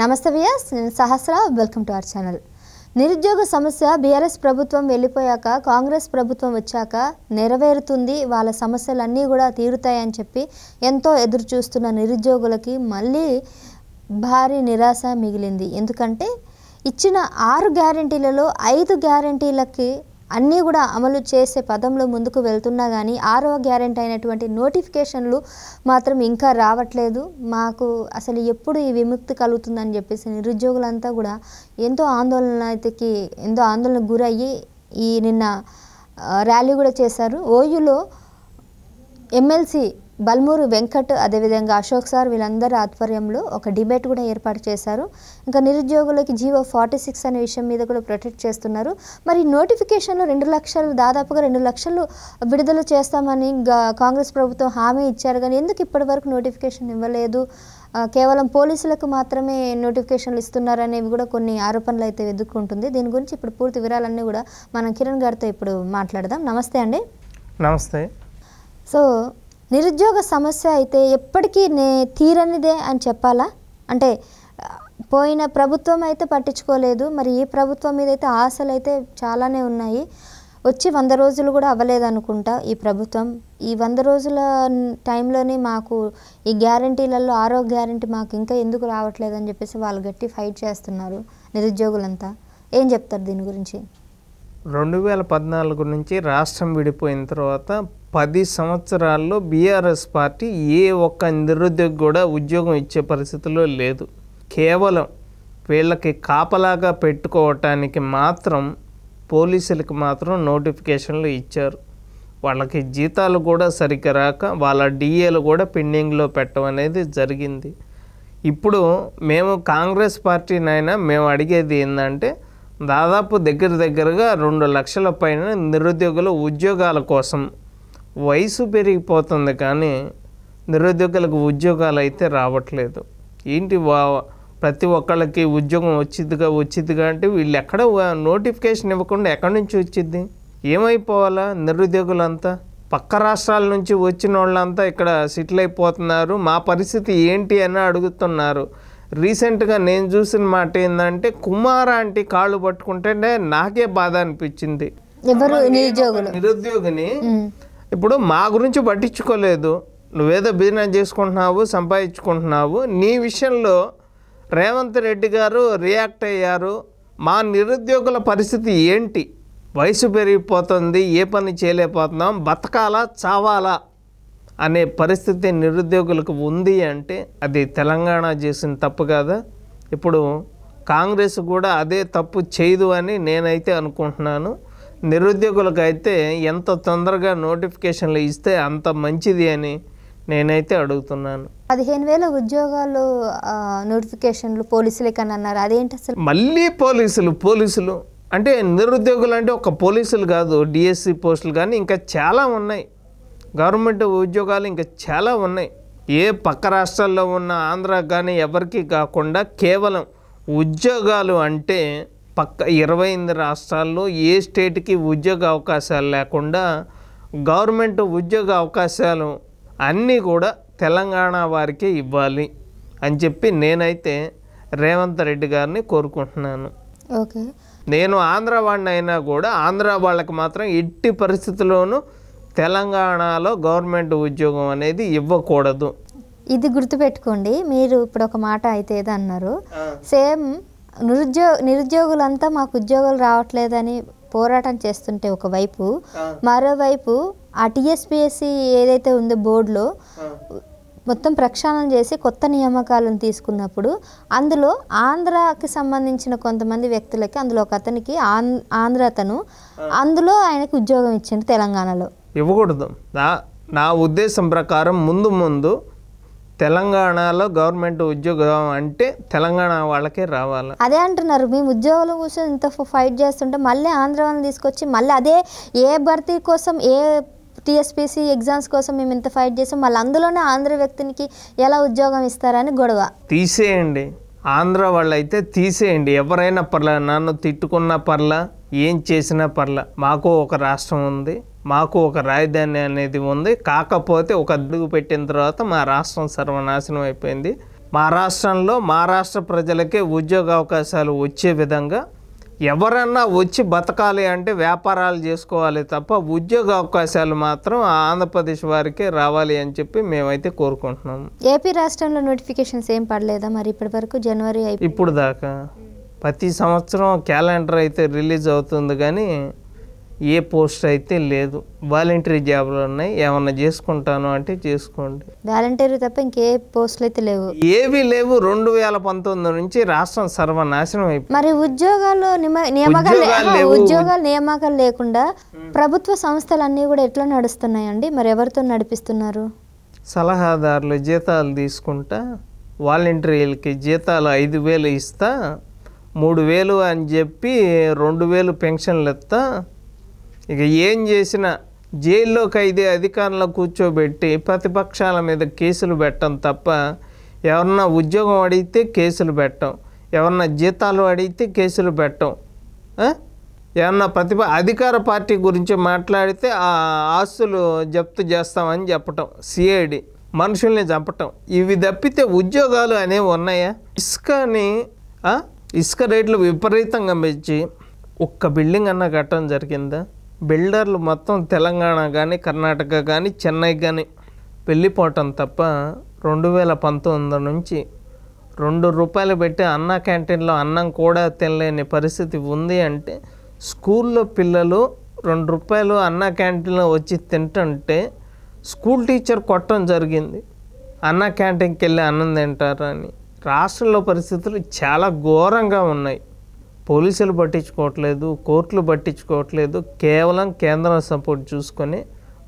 నమస్తే వియస్ నేను Sahasra welcome to our channel నిరుద్యోగ సమస్య బీఆర్ఎస్ ప్రభుత్వం వెళ్ళిపోయాక కాంగ్రెస్ ప్రభుత్వం వచ్చాక నెరవేరుతుంది వాళ్ళ సమస్యలన్నీ కూడా తీరుతాయని చెప్పి ఎంతో ఎదురు చూస్తున్న నిరుద్యోగులకి మళ్ళీ భారీ నిరాశ మిగిలింది ఎందుకంటే ఇచ్చిన ఆరు గ్యారంటీలలో ఐదు గ్యారంటీలకి అన్నీ కూడా అమలు చేసే పదంలో ముందుకు వెళ్తున్నా కానీ ఆరో గ్యారెంటీ అయినటువంటి నోటిఫికేషన్లు మాత్రం ఇంకా రావట్లేదు మాకు అసలు ఎప్పుడు ఈ విముక్తి కలుగుతుందని చెప్పేసి నిరుద్యోగులంతా కూడా ఎంతో ఆందోళన అయితే ఎంతో ఆందోళనకు గురయ్యి ఈ నిన్న ర్యాలీ కూడా చేశారు ఓయూలో ఎమ్మెల్సీ బల్మూరు వెంకట్ అదేవిధంగా అశోక్ సార్ వీళ్ళందరి ఆధ్వర్యంలో ఒక డిబేట్ కూడా ఏర్పాటు చేశారు ఇంకా నిరుద్యోగులకి జీవో ఫార్టీ సిక్స్ అనే విషయం మీద కూడా ప్రొటెక్ట్ చేస్తున్నారు మరి నోటిఫికేషన్లో రెండు లక్షలు దాదాపుగా రెండు లక్షలు విడుదల చేస్తామని కాంగ్రెస్ ప్రభుత్వం హామీ ఇచ్చారు కానీ ఎందుకు ఇప్పటి వరకు నోటిఫికేషన్ ఇవ్వలేదు కేవలం పోలీసులకు మాత్రమే నోటిఫికేషన్లు ఇస్తున్నారనేవి కూడా కొన్ని ఆరోపణలు అయితే ఎదుర్కొంటుంది దీని గురించి ఇప్పుడు పూర్తి వివరాలన్నీ కూడా మనం కిరణ్ గారితో ఇప్పుడు మాట్లాడదాం నమస్తే అండి నమస్తే సో నిరుద్యోగ సమస్య అయితే ఎప్పటికీ నే తీరనిదే అని చెప్పాలా అంటే పోయిన ప్రభుత్వం అయితే పట్టించుకోలేదు మరి ఈ ప్రభుత్వం మీద అయితే ఆశలు అయితే చాలానే ఉన్నాయి వచ్చి వంద రోజులు కూడా అవ్వలేదు అనుకుంటా ఈ ప్రభుత్వం ఈ వంద రోజుల టైంలోనే మాకు ఈ గ్యారంటీలలో ఆరోగ్య గ్యారంటీ మాకు ఇంకా ఎందుకు రావట్లేదని చెప్పేసి వాళ్ళు గట్టి ఫైట్ చేస్తున్నారు నిరుద్యోగులంతా ఏం చెప్తారు దీని గురించి రెండు వేల పద్నాలుగు నుంచి రాష్ట్రం విడిపోయిన తర్వాత పది సంవత్సరాల్లో బీఆర్ఎస్ పార్టీ ఏ ఒక్క నిరుద్యోగి కూడా ఉద్యోగం ఇచ్చే పరిస్థితిలో లేదు కేవలం వీళ్ళకి కాపలాగా పెట్టుకోవటానికి మాత్రం పోలీసులకి మాత్రం నోటిఫికేషన్లు ఇచ్చారు వాళ్ళకి జీతాలు కూడా సరిగ్గా రాక వాళ్ళ డిఏలు కూడా పెండింగ్లో పెట్టమనేది జరిగింది ఇప్పుడు మేము కాంగ్రెస్ పార్టీనైనా మేము అడిగేది ఏంటంటే దాదాపు దగ్గర దగ్గరగా రెండు లక్షల పైన నిరుద్యోగుల ఉద్యోగాల కోసం వయసు పెరిగిపోతుంది కానీ నిరుద్యోగులకు ఉద్యోగాలు అయితే రావట్లేదు ఏంటి వా ప్రతి ఒక్కళ్ళకి ఉద్యోగం వచ్చిద్దిగా వచ్చిద్దిగా అంటే వీళ్ళు ఎక్కడ నోటిఫికేషన్ ఇవ్వకుండా ఎక్కడి నుంచి వచ్చింది ఏమైపోవాలా నిరుద్యోగులంతా పక్క రాష్ట్రాల నుంచి వచ్చిన వాళ్ళంతా ఇక్కడ సెటిల్ అయిపోతున్నారు మా పరిస్థితి ఏంటి అని అడుగుతున్నారు రీసెంట్గా నేను చూసిన మాట ఏంటంటే కుమార్ ఆంటీ కాళ్ళు పట్టుకుంటే నాకే బాధ అనిపించింది నిరుద్యోగిని ఇప్పుడు మా గురించి పట్టించుకోలేదు నువ్వేదో బిజినెస్ చేసుకుంటున్నావు సంపాదించుకుంటున్నావు నీ విషయంలో రేవంత్ రెడ్డి గారు రియాక్ట్ అయ్యారు మా నిరుద్యోగుల పరిస్థితి ఏంటి వయసు పెరిగిపోతుంది ఏ పని చేయలేకపోతున్నాం బతకాలా చావాలా అనే పరిస్థితి నిరుద్యోగులకు ఉంది అంటే అది తెలంగాణ చేసిన తప్పు కాదా ఇప్పుడు కాంగ్రెస్ కూడా అదే తప్పు చేయదు అని నేనైతే అనుకుంటున్నాను నిరుద్యోగులకైతే ఎంత తొందరగా నోటిఫికేషన్లు ఇస్తే అంత మంచిది అని నేనైతే అడుగుతున్నాను పదిహేను వేల ఉద్యోగాలు నోటిఫికేషన్లు పోలీసులే కానీ అన్నారు అదేంటి అసలు మళ్ళీ పోలీసులు పోలీసులు అంటే నిరుద్యోగులు అంటే ఒక పోలీసులు కాదు డిఎస్సి పోస్టులు కానీ ఇంకా చాలా ఉన్నాయి గవర్నమెంట్ ఉద్యోగాలు ఇంకా చాలా ఉన్నాయి ఏ పక్క రాష్ట్రాల్లో ఉన్న ఆంధ్ర కానీ ఎవరికి కాకుండా కేవలం ఉద్యోగాలు అంటే పక్క ఇరవై ఎనిమిది రాష్ట్రాల్లో ఏ స్టేట్కి ఉద్యోగ అవకాశాలు లేకుండా గవర్నమెంట్ ఉద్యోగ అవకాశాలు అన్నీ కూడా తెలంగాణ వారికి ఇవ్వాలి అని చెప్పి నేనైతే రేవంత్ రెడ్డి గారిని కోరుకుంటున్నాను ఓకే నేను ఆంధ్ర వాడిని అయినా కూడా ఆంధ్ర వాళ్ళకి మాత్రం ఎట్టి పరిస్థితుల్లోనూ తెలంగాణలో గవర్నమెంట్ ఉద్యోగం అనేది ఇవ్వకూడదు ఇది గుర్తుపెట్టుకోండి మీరు ఇప్పుడు ఒక మాట అయితే ఏదన్నారు సేమ్ నిరుద్యో నిరుద్యోగులంతా మాకు ఉద్యోగాలు రావట్లేదని పోరాటం చేస్తుంటే ఒకవైపు మరోవైపు ఆ టీఎస్పిఎస్సి ఏదైతే ఉందో బోర్డులో మొత్తం ప్రక్షాళన చేసి కొత్త నియామకాలను తీసుకున్నప్పుడు అందులో ఆంధ్రాకి సంబంధించిన కొంతమంది వ్యక్తులకి అందులో ఒక అతనికి ఆంధ్ర అతను అందులో ఆయనకు ఉద్యోగం ఇచ్చింది తెలంగాణలో ఇవ్వకూడదు నా నా ఉద్దేశం ప్రకారం ముందు ముందు తెలంగాణలో గవర్నమెంట్ ఉద్యోగం అంటే తెలంగాణ వాళ్ళకే రావాలి అదే అంటున్నారు మేము ఉద్యోగాలు కూర్చొని ఇంత ఫైట్ చేస్తుంటే మళ్ళీ ఆంధ్ర వాళ్ళని తీసుకొచ్చి మళ్ళీ అదే ఏ భర్తీ కోసం ఏ టీఎస్పీసీ ఎగ్జామ్స్ కోసం మేము ఇంత ఫైట్ చేసాం మళ్ళీ అందులోనే ఆంధ్ర వ్యక్తినికి ఎలా ఉద్యోగం ఇస్తారని గొడవ తీసేయండి ఆంధ్ర అయితే తీసేయండి ఎవరైనా పర్లా నన్ను తిట్టుకున్నా పర్లా ఏం చేసినా పర్ల మాకు ఒక రాష్ట్రం ఉంది మాకు ఒక రాజధాని అనేది ఉంది కాకపోతే ఒక అడుగు పెట్టిన తర్వాత మా రాష్ట్రం సర్వనాశనం అయిపోయింది మా రాష్ట్రంలో మా రాష్ట్ర ప్రజలకే ఉద్యోగ అవకాశాలు వచ్చే విధంగా ఎవరన్నా వచ్చి బతకాలి అంటే వ్యాపారాలు చేసుకోవాలి తప్ప ఉద్యోగ అవకాశాలు మాత్రం ఆంధ్రప్రదేశ్ వారికి రావాలి అని చెప్పి మేమైతే కోరుకుంటున్నాము ఏపీ రాష్ట్రంలో నోటిఫికేషన్స్ ఏం పడలేదా మరి ఇప్పటి వరకు జనవరి ఇప్పుడు దాకా ప్రతి సంవత్సరం క్యాలెండర్ అయితే రిలీజ్ అవుతుంది కానీ ఏ పోస్ట్ అయితే లేదు వాలంటరీ జాబ్లు ఉన్నాయి ఏమన్నా చేసుకుంటాను అంటే చేసుకోండి వాలంటీర్ తప్ప ఇంకే పోస్టులు అయితే లేవు ఏవి లేవు రెండు వేల పంతొమ్మిది నుంచి రాష్ట్రం సర్వనాశనం అయిపోయింది మరి ఉద్యోగాలు నియామకాలు ఉద్యోగాలు నియామకాలు లేకుండా ప్రభుత్వ సంస్థలు అన్నీ కూడా ఎట్లా నడుస్తున్నాయండి మరి ఎవరితో నడిపిస్తున్నారు సలహాదారులు జీతాలు తీసుకుంటా వాలంటీర్లకి జీతాలు ఐదు వేలు ఇస్తా మూడు వేలు అని చెప్పి రెండు వేలు పెన్షన్లు ఎత్తా ఇక ఏం చేసినా జైల్లో ఖైదీ అధికారంలో కూర్చోబెట్టి ప్రతిపక్షాల మీద కేసులు పెట్టం తప్ప ఎవరన్నా ఉద్యోగం అడిగితే కేసులు పెట్టం ఎవరన్నా జీతాలు అడిగితే కేసులు పెట్టం ఏమన్నా ప్రతిభ అధికార పార్టీ గురించి మాట్లాడితే ఆ ఆస్తులు జప్తు చేస్తామని చెప్పటం సిఐడి మనుషుల్ని చంపటం ఇవి తప్పితే ఉద్యోగాలు అనేవి ఉన్నాయా ఇసుకని ఇసుక రేట్లు విపరీతంగా పెంచి ఒక్క బిల్డింగ్ అన్న కట్టడం జరిగిందా బిల్డర్లు మొత్తం తెలంగాణ కానీ కర్ణాటక కానీ చెన్నై కానీ వెళ్ళిపోవటం తప్ప రెండు వేల పంతొమ్మిది నుంచి రెండు రూపాయలు పెట్టి అన్న క్యాంటీన్లో అన్నం కూడా తినలేని పరిస్థితి ఉంది అంటే స్కూల్లో పిల్లలు రెండు రూపాయలు అన్న క్యాంటీన్లో వచ్చి తింటుంటే స్కూల్ టీచర్ కొట్టడం జరిగింది అన్న క్యాంటీన్కి వెళ్ళి అన్నం తింటారని రాష్ట్రంలో పరిస్థితులు చాలా ఘోరంగా ఉన్నాయి పోలీసులు పట్టించుకోవట్లేదు కోర్టులు పట్టించుకోవట్లేదు కేవలం కేంద్రం సపోర్ట్ చూసుకొని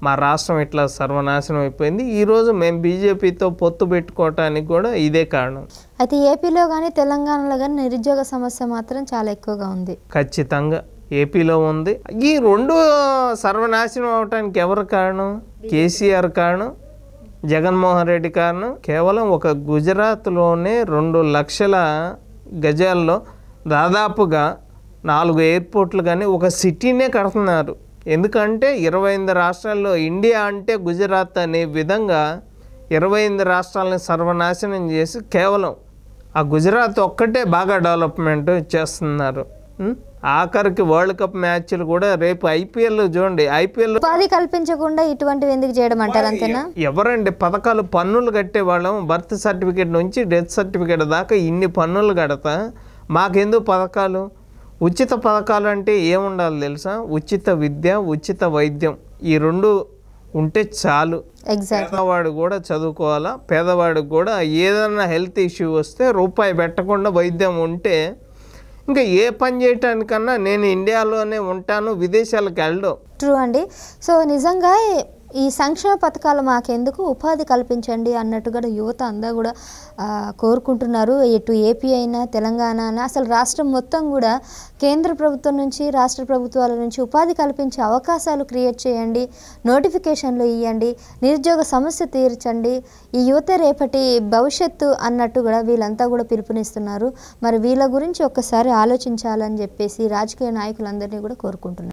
మా రాష్ట్రం ఇట్లా సర్వనాశనం అయిపోయింది ఈరోజు మేము బీజేపీతో పొత్తు పెట్టుకోవటానికి కూడా ఇదే కారణం అయితే ఏపీలో కానీ తెలంగాణలో కానీ నిరుద్యోగ సమస్య మాత్రం చాలా ఎక్కువగా ఉంది ఖచ్చితంగా ఏపీలో ఉంది ఈ రెండు సర్వనాశనం అవటానికి ఎవరు కారణం కేసీఆర్ కారణం జగన్మోహన్ రెడ్డి గారు కేవలం ఒక గుజరాత్లోనే రెండు లక్షల గజాల్లో దాదాపుగా నాలుగు ఎయిర్పోర్ట్లు కానీ ఒక సిటీనే కడుతున్నారు ఎందుకంటే ఇరవై ఎనిమిది రాష్ట్రాల్లో ఇండియా అంటే గుజరాత్ అనే విధంగా ఇరవై ఎనిమిది రాష్ట్రాలని సర్వనాశనం చేసి కేవలం ఆ గుజరాత్ ఒక్కటే బాగా డెవలప్మెంట్ చేస్తున్నారు ఆఖరికి వరల్డ్ కప్ మ్యాచ్లు కూడా రేపు ఐపీఎల్ చూడండి ఐపీఎల్ ఉపాధి కల్పించకుండా ఇటువంటివి ఎందుకు చేయడం అంటారు అంతేనా ఎవరండి పథకాలు పన్నులు కట్టే వాళ్ళం బర్త్ సర్టిఫికేట్ నుంచి డెత్ సర్టిఫికేట్ దాకా ఇన్ని పన్నులు కడతా మాకెందుకు పథకాలు ఉచిత పథకాలు అంటే ఏముండాలి తెలుసా ఉచిత విద్య ఉచిత వైద్యం ఈ రెండు ఉంటే చాలు పేదవాడు కూడా చదువుకోవాలా పేదవాడికి కూడా ఏదైనా హెల్త్ ఇష్యూ వస్తే రూపాయి పెట్టకుండా వైద్యం ఉంటే ఇంకా ఏ పని చేయటానికన్నా నేను ఇండియాలోనే ఉంటాను విదేశాలకు వెళ్ళడం ట్రూ అండి సో నిజంగా ఈ సంక్షేమ పథకాలు మాకెందుకు ఉపాధి కల్పించండి అన్నట్టు కూడా యువత అందరూ కూడా కోరుకుంటున్నారు ఎటు ఏపీ అయినా తెలంగాణ అయినా అసలు రాష్ట్రం మొత్తం కూడా కేంద్ర ప్రభుత్వం నుంచి రాష్ట్ర ప్రభుత్వాల నుంచి ఉపాధి కల్పించే అవకాశాలు క్రియేట్ చేయండి నోటిఫికేషన్లు ఇవ్వండి నిరుద్యోగ సమస్య తీర్చండి ఈ యువత రేపటి భవిష్యత్తు అన్నట్టు కూడా వీళ్ళంతా కూడా పిలుపునిస్తున్నారు మరి వీళ్ళ గురించి ఒక్కసారి ఆలోచించాలని చెప్పేసి రాజకీయ నాయకులందరినీ కూడా కోరుకుంటున్నారు